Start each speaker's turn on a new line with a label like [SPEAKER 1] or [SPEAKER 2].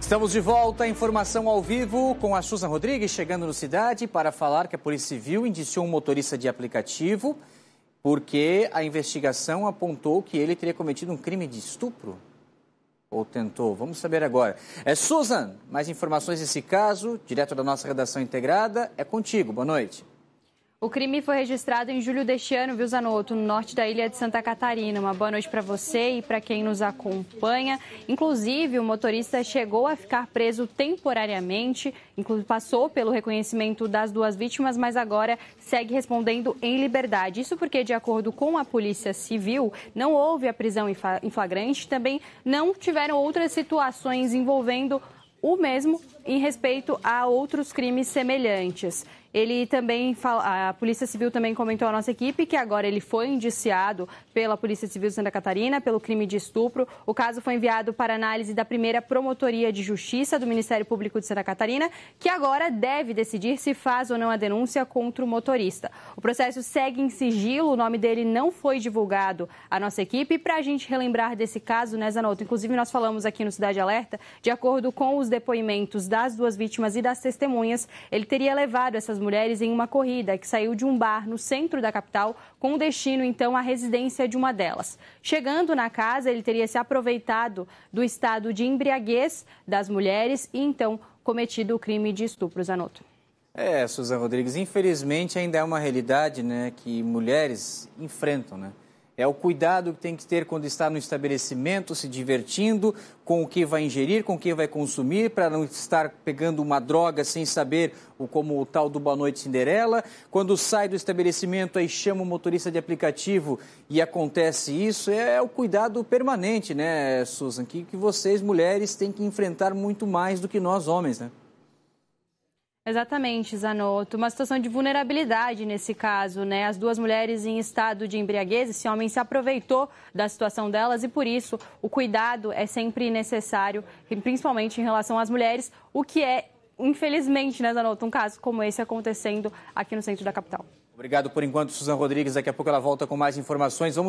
[SPEAKER 1] Estamos de volta, informação ao vivo com a Susan Rodrigues chegando no Cidade para falar que a Polícia Civil indiciou um motorista de aplicativo porque a investigação apontou que ele teria cometido um crime de estupro. Ou tentou, vamos saber agora. É Susan, mais informações desse caso, direto da nossa redação integrada, é contigo. Boa noite.
[SPEAKER 2] O crime foi registrado em julho deste ano, viu, Zanotto, no norte da ilha de Santa Catarina. Uma boa noite para você e para quem nos acompanha. Inclusive, o motorista chegou a ficar preso temporariamente, inclusive passou pelo reconhecimento das duas vítimas, mas agora segue respondendo em liberdade. Isso porque, de acordo com a Polícia Civil, não houve a prisão em flagrante, também não tiveram outras situações envolvendo o mesmo em respeito a outros crimes semelhantes. Ele também fala, a Polícia Civil também comentou à nossa equipe que agora ele foi indiciado pela Polícia Civil de Santa Catarina pelo crime de estupro. O caso foi enviado para análise da primeira Promotoria de Justiça do Ministério Público de Santa Catarina, que agora deve decidir se faz ou não a denúncia contra o motorista. O processo segue em sigilo, o nome dele não foi divulgado à nossa equipe. Para a gente relembrar desse caso, né, Zanotto? Inclusive, nós falamos aqui no Cidade Alerta, de acordo com os depoimentos das duas vítimas e das testemunhas, ele teria levado essas mulheres em uma corrida que saiu de um bar no centro da capital, com destino então à residência de uma delas. Chegando na casa, ele teria se aproveitado do estado de embriaguez das mulheres e então cometido o crime de estupro Zanotto.
[SPEAKER 1] É, Suzana Rodrigues, infelizmente ainda é uma realidade né, que mulheres enfrentam, né? É o cuidado que tem que ter quando está no estabelecimento, se divertindo, com o que vai ingerir, com o que vai consumir, para não estar pegando uma droga sem saber, como o tal do Boa Noite Cinderela. Quando sai do estabelecimento, aí chama o motorista de aplicativo e acontece isso. É, é o cuidado permanente, né, Susan? Que, que vocês, mulheres, têm que enfrentar muito mais do que nós, homens, né?
[SPEAKER 2] Exatamente, Zanotto. Uma situação de vulnerabilidade nesse caso, né? As duas mulheres em estado de embriaguez, esse homem se aproveitou da situação delas e por isso o cuidado é sempre necessário, principalmente em relação às mulheres, o que é, infelizmente, né, Zanotto, um caso como esse acontecendo aqui no centro da capital.
[SPEAKER 1] Obrigado por enquanto, Suzana Rodrigues. Daqui a pouco ela volta com mais informações. Vamos